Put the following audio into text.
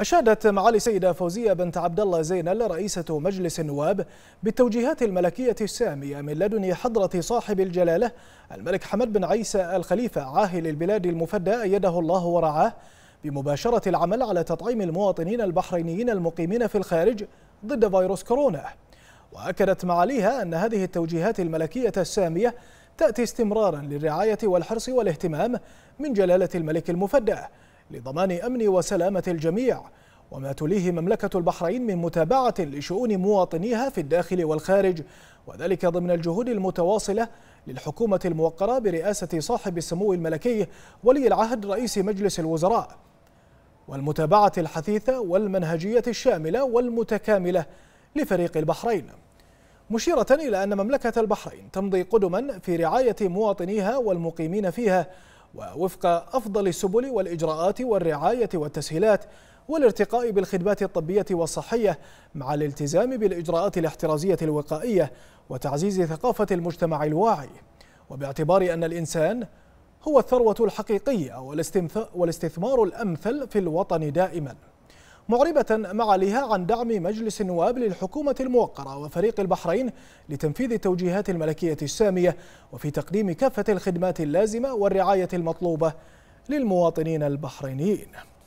أشادت معالي السيدة فوزية بنت عبد الله زينل رئيسة مجلس النواب بالتوجيهات الملكية السامية من لدن حضرة صاحب الجلالة الملك حمد بن عيسى الخليفة عاهل البلاد المفدى أيده الله ورعاه بمباشرة العمل على تطعيم المواطنين البحرينيين المقيمين في الخارج ضد فيروس كورونا وأكدت معاليها أن هذه التوجيهات الملكية السامية تأتي استمرارا للرعاية والحرص والاهتمام من جلالة الملك المفدى لضمان أمن وسلامة الجميع وما تليه مملكة البحرين من متابعة لشؤون مواطنيها في الداخل والخارج وذلك ضمن الجهود المتواصلة للحكومة الموقرة برئاسة صاحب السمو الملكي ولي العهد رئيس مجلس الوزراء والمتابعة الحثيثة والمنهجية الشاملة والمتكاملة لفريق البحرين مشيرة إلى أن مملكة البحرين تمضي قدما في رعاية مواطنيها والمقيمين فيها ووفق أفضل السبل والإجراءات والرعاية والتسهيلات والارتقاء بالخدمات الطبية والصحية مع الالتزام بالإجراءات الاحترازية الوقائية وتعزيز ثقافة المجتمع الواعي وباعتبار أن الإنسان هو الثروة الحقيقية والاستثمار الأمثل في الوطن دائماً معربة معاليها عن دعم مجلس النواب للحكومة الموقرة وفريق البحرين لتنفيذ التوجيهات الملكية السامية وفي تقديم كافة الخدمات اللازمة والرعاية المطلوبة للمواطنين البحرينيين